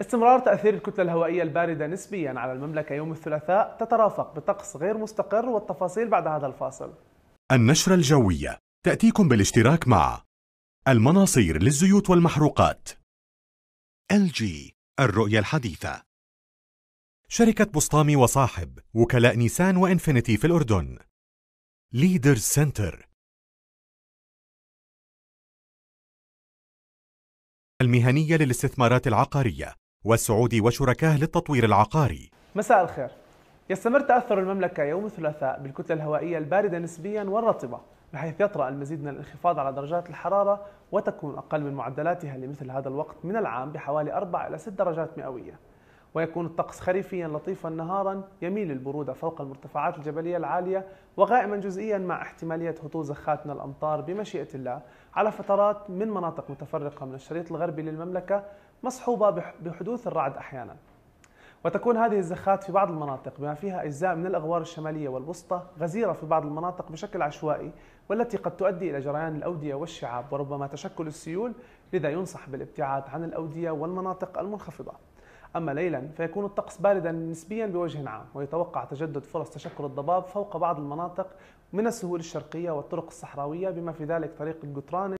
استمرار تأثير الكتلة الهوائية الباردة نسبيا على المملكة يوم الثلاثاء تترافق بطقس غير مستقر والتفاصيل بعد هذا الفاصل. النشرة الجوية تأتيكم بالاشتراك مع المناصير للزيوت والمحروقات LG الرؤية الحديثة شركة بسطامي وصاحب وكلاء نيسان وإنفينيتي في الأردن ليدر سنتر المهنية للاستثمارات العقارية والسعود وشركاه للتطوير العقاري مساء الخير يستمر تأثر المملكة يوم الثلاثاء بالكتلة الهوائية الباردة نسبيا والرطبة بحيث يطرأ المزيد من الانخفاض على درجات الحرارة وتكون أقل من معدلاتها لمثل هذا الوقت من العام بحوالي 4 إلى 6 درجات مئوية ويكون الطقس خريفيا لطيفا نهارا يميل البرودة فوق المرتفعات الجبلية العالية وغائما جزئيا مع احتمالية هطول زخات من الأمطار بمشيئة الله على فترات من مناطق متفرقة من الشريط الغربي للمملكة مصحوبة بحدوث الرعد أحيانا وتكون هذه الزخات في بعض المناطق بما فيها أجزاء من الأغوار الشمالية والوسطى غزيرة في بعض المناطق بشكل عشوائي والتي قد تؤدي إلى جريان الأودية والشعاب وربما تشكل السيول لذا ينصح بالابتعاد عن الأودية والمناطق المنخفضة أما ليلا فيكون الطقس باردا نسبيا بوجه عام ويتوقع تجدد فرص تشكل الضباب فوق بعض المناطق من السهول الشرقية والطرق الصحراوية بما في ذلك طريق القطران